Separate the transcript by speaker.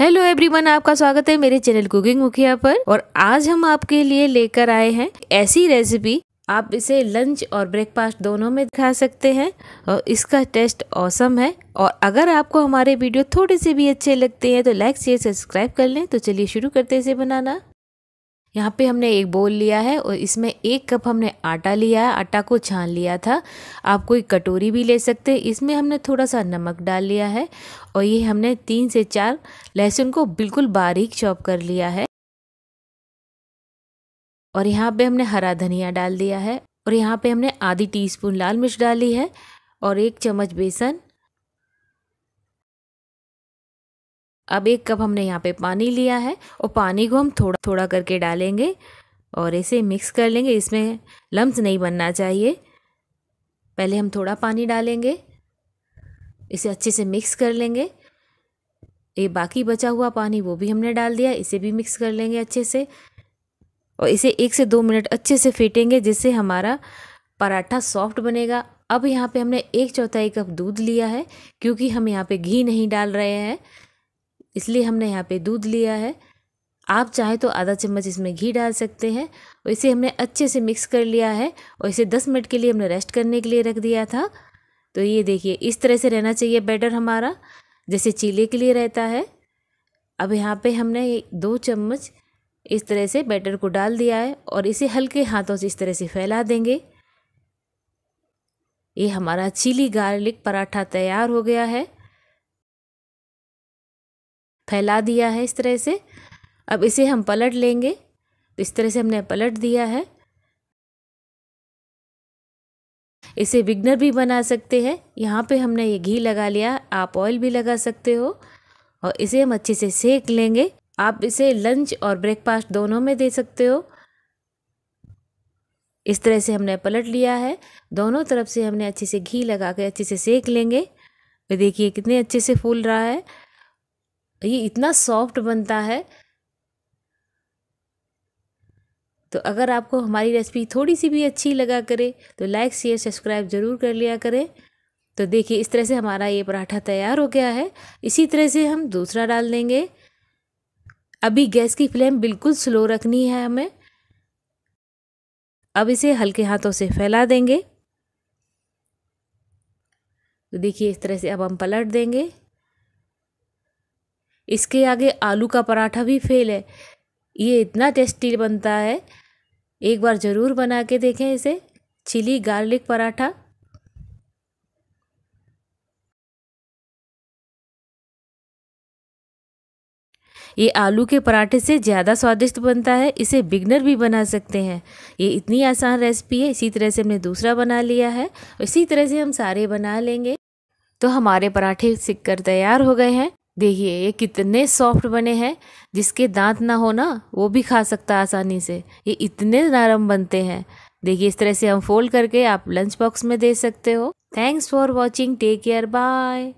Speaker 1: hello everyone आपका स्वागत है मेरे चैनल कुकिंग मुखिया पर और आज हम आपके लिए लेकर आए हैं ऐसी रेसिपी आप इसे लंच और ब्रेकफास्ट दोनों में खा सकते हैं और इसका टेस्ट औसम है और अगर आपको हमारे वीडियो थोड़े से भी अच्छे लगते हैं तो लाइक शेयर सब्सक्राइब कर लें तो चलिए शुरू करते हैं इसे बनाना यहाँ पे हमने एक बोल लिया है और इसमें एक कप हमने आटा लिया है आटा को छान लिया था आप कोई कटोरी भी ले सकते हैं इसमें हमने थोड़ा सा नमक डाल लिया है और ये हमने तीन से चार लहसुन को बिल्कुल बारीक चॉप कर लिया है और यहाँ पे हमने हरा धनिया डाल दिया है और यहाँ पे हमने आधी टीस्पून लाल मिर्च डाली है और एक चम्मच बेसन अब एक कप हमने यहाँ पे पानी लिया है और पानी को हम थोड़ा थोड़ा करके डालेंगे और इसे मिक्स कर लेंगे इसमें लम्ब नहीं बनना चाहिए पहले हम थोड़ा पानी डालेंगे इसे अच्छे से मिक्स कर लेंगे ये बाकी बचा हुआ पानी वो भी हमने डाल दिया इसे भी मिक्स कर लेंगे अच्छे से और इसे एक से दो मिनट अच्छे से फेंटेंगे जिससे हमारा पराठा सॉफ्ट बनेगा अब यहाँ पे हमने एक चौथाई कप दूध लिया है क्योंकि हम यहाँ पे घी नहीं डाल रहे हैं इसलिए हमने यहाँ पे दूध लिया है आप चाहे तो आधा चम्मच इसमें घी डाल सकते हैं और इसे हमने अच्छे से मिक्स कर लिया है और इसे 10 मिनट के लिए हमने रेस्ट करने के लिए रख दिया था तो ये देखिए इस तरह से रहना चाहिए बैटर हमारा जैसे चीले के लिए रहता है अब यहाँ पे हमने दो चम्मच इस तरह से बैटर को डाल दिया है और इसे हल्के हाथों से इस तरह से फैला देंगे ये हमारा चिली गार्लिक पराठा तैयार हो गया है फैला दिया है इस तरह से अब इसे हम पलट लेंगे तो इस तरह से हमने पलट दिया है इसे बिगनर भी बना सकते हैं यहाँ पे हमने ये घी लगा लिया आप ऑयल भी लगा सकते हो और इसे हम अच्छे से सेक लेंगे आप इसे लंच और ब्रेकफास्ट दोनों में दे सकते हो इस तरह से हमने पलट लिया है दोनों तरफ से हमने अच्छे से घी लगा के अच्छे से सेक लेंगे देखिए कितने अच्छे से फूल रहा है ये इतना सॉफ्ट बनता है तो अगर आपको हमारी रेसिपी थोड़ी सी भी अच्छी लगा करे तो लाइक शेयर सब्सक्राइब ज़रूर कर लिया करें तो देखिए इस तरह से हमारा ये पराठा तैयार हो गया है इसी तरह से हम दूसरा डाल देंगे अभी गैस की फ्लेम बिल्कुल स्लो रखनी है हमें अब इसे हल्के हाथों से फैला देंगे तो देखिए इस तरह से अब हम पलट देंगे इसके आगे आलू का पराठा भी फेल है ये इतना टेस्टी बनता है एक बार ज़रूर बना के देखें इसे चिली गार्लिक पराठा ये आलू के पराठे से ज़्यादा स्वादिष्ट बनता है इसे बिगनर भी बना सकते हैं ये इतनी आसान रेसिपी है इसी तरह से हमने दूसरा बना लिया है इसी तरह से हम सारे बना लेंगे तो हमारे पराठे सिक कर तैयार हो गए हैं देखिए ये कितने सॉफ्ट बने हैं जिसके दांत ना हो ना वो भी खा सकता है आसानी से ये इतने नरम बनते हैं देखिए इस तरह से हम फोल्ड करके आप लंच बॉक्स में दे सकते हो thanks for watching take care bye